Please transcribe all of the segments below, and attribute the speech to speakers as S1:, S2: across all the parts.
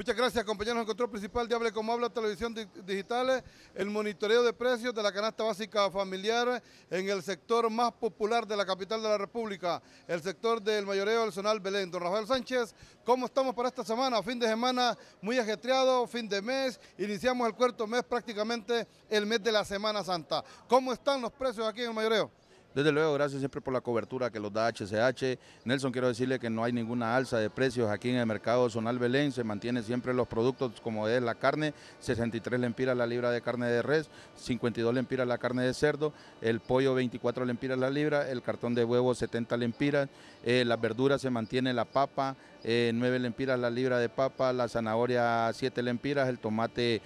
S1: Muchas gracias, compañeros en control principal de Hable como Habla Televisión Digitales, el monitoreo de precios de la canasta básica familiar en el sector más popular de la capital de la República, el sector del mayoreo del Zonal Belén. Don Rafael Sánchez, ¿cómo estamos para esta semana? Fin de semana muy ajetreado, fin de mes, iniciamos el cuarto mes prácticamente el mes de la Semana Santa. ¿Cómo están los precios aquí en el mayoreo?
S2: Desde luego, gracias siempre por la cobertura que los da HCH. Nelson, quiero decirle que no hay ninguna alza de precios aquí en el mercado zonal Belén. Se mantienen siempre los productos como es la carne, 63 lempiras la libra de carne de res, 52 lempiras la carne de cerdo, el pollo 24 lempiras la libra, el cartón de huevo 70 lempiras, eh, las verduras se mantiene la papa, 9 eh, lempiras la libra de papa, la zanahoria 7 lempiras, el tomate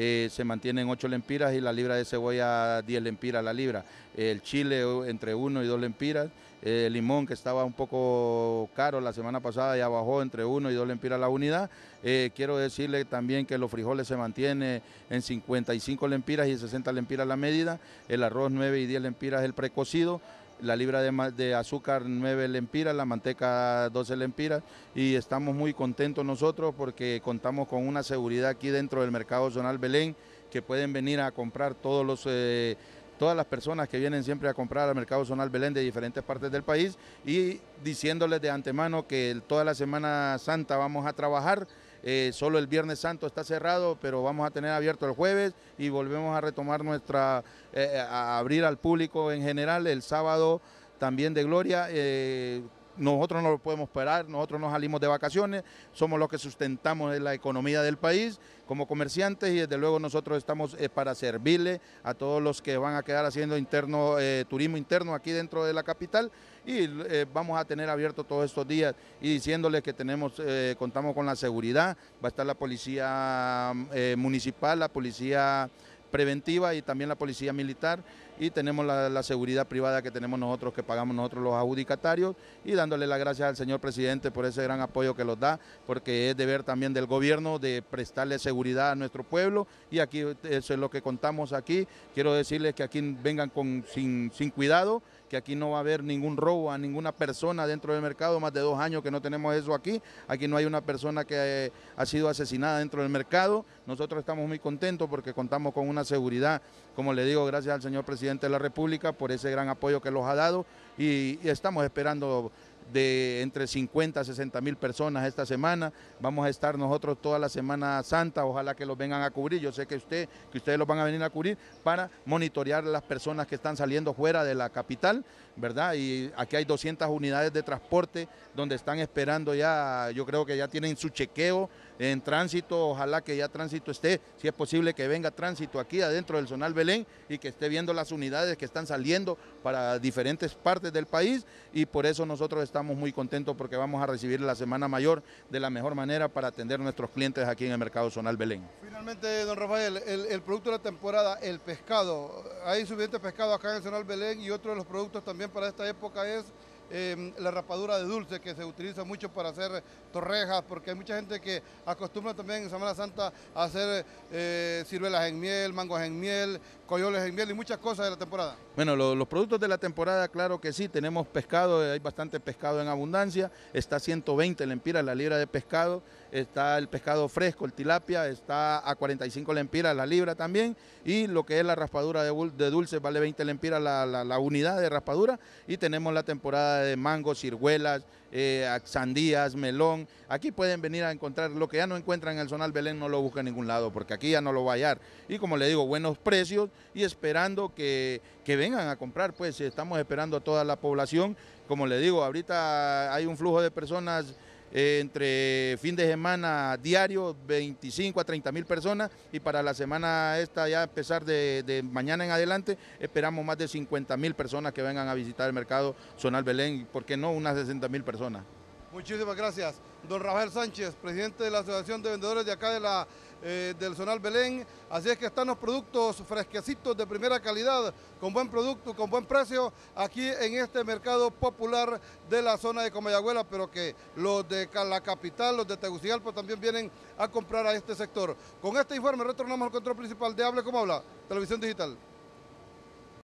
S2: eh, se mantienen 8 lempiras y la libra de cebolla 10 lempiras la libra. El chile entre 1 y 2 lempiras. El limón que estaba un poco caro la semana pasada ya bajó entre 1 y 2 lempiras la unidad. Eh, quiero decirle también que los frijoles se mantienen en 55 lempiras y 60 lempiras la medida. El arroz 9 y 10 lempiras el precocido la libra de, azúcar 9 lempiras, la manteca 12 lempiras y estamos muy contentos nosotros porque contamos con una seguridad aquí dentro del mercado zonal Belén que pueden venir a comprar todos los... Eh, todas las personas que vienen siempre a comprar al mercado zonal Belén de diferentes partes del país y diciéndoles de antemano que toda la Semana Santa vamos a trabajar eh, solo el Viernes Santo está cerrado, pero vamos a tener abierto el jueves y volvemos a retomar nuestra, eh, a abrir al público en general el sábado también de Gloria. Eh, nosotros no lo podemos esperar, nosotros no salimos de vacaciones, somos los que sustentamos la economía del país como comerciantes y desde luego nosotros estamos eh, para servirle a todos los que van a quedar haciendo interno, eh, turismo interno aquí dentro de la capital y eh, vamos a tener abierto todos estos días y diciéndoles que tenemos, contamos con la seguridad, va a estar la policía municipal, la policía preventiva y también la policía militar y tenemos la, seguridad privada que tenemos nosotros, que pagamos nosotros los adjudicatarios, y dándole las gracias al señor presidente por ese gran apoyo que los da, porque es deber también del gobierno de prestarle seguridad a nuestro pueblo, y aquí eso es lo que contamos aquí. Quiero decirles que aquí vengan con, sin cuidado, que aquí no va a haber ningún robo a ninguna persona dentro del mercado, más de dos años que no tenemos eso aquí, aquí no hay una persona que eh, ha sido asesinada dentro del mercado, nosotros estamos muy contentos porque contamos con una seguridad, como le digo, gracias al señor presidente de la República por ese gran apoyo que los ha dado y, estamos esperando de entre 50 a 60 mil personas esta semana. Vamos a estar nosotros toda la Semana Santa, ojalá que los vengan a cubrir. Yo sé que, usted, que ustedes los van a venir a cubrir para monitorear las personas que están saliendo fuera de la capital, ¿verdad? Y aquí hay 200 unidades de transporte donde están esperando ya, yo creo que ya tienen su chequeo en tránsito, ojalá que ya tránsito esté, si es posible que venga tránsito aquí adentro del Zonal Belén y que esté viendo las unidades que están saliendo para diferentes partes del país y por eso nosotros estamos muy contentos porque vamos a recibir la Semana Mayor de la mejor manera para atender a nuestros clientes aquí en el mercado Zonal Belén.
S1: Finalmente, don Rafael, el, producto de la temporada, el pescado, hay suficiente pescado acá en el Zonal Belén y otro de los productos también para esta época es Em, la rapadura de dulce que se utiliza mucho para hacer torrejas, porque hay mucha gente que acostumbra también en Semana Santa a hacer eh, ciruelas en miel, mangos en miel, coyoles en invierno y muchas cosas de la temporada.
S2: Bueno, los productos de la temporada, claro que sí, tenemos pescado, eh, hay bastante pescado en abundancia, está 120 lempiras la libra de pescado, está el pescado fresco, el tilapia, está a 45 lempiras la libra también, y lo que es la raspadura de, de dulce vale 20 lempiras la, la, unidad de raspadura, y tenemos la temporada de mango, ciruelas, eh, sandías, melón, aquí pueden venir a encontrar lo que ya no encuentran en el Zonal Belén, no lo busca en ningún lado, porque aquí ya no lo va a hallar, y como le digo, buenos precios, y esperando que, vengan a comprar, pues estamos esperando a toda la población. Como le digo, ahorita hay un flujo de personas eh, entre fin de semana diario, 25 a 30 mil personas, y para la semana esta, ya a pesar de, mañana en adelante, esperamos más de 50 mil personas que vengan a visitar el mercado Zonal Belén, por qué no unas 60 mil personas.
S1: Muchísimas gracias. Don Rafael Sánchez, presidente de la Asociación de Vendedores de acá de la eh, del Zonal Belén. Así es que están los productos fresquecitos de primera calidad, con buen producto, con buen precio, aquí en este mercado popular de la zona de Comayagüela, pero que los de la capital, los de Tegucigalpa también vienen a comprar a este sector. Con este informe retornamos al control principal de Hable como habla, Televisión Digital.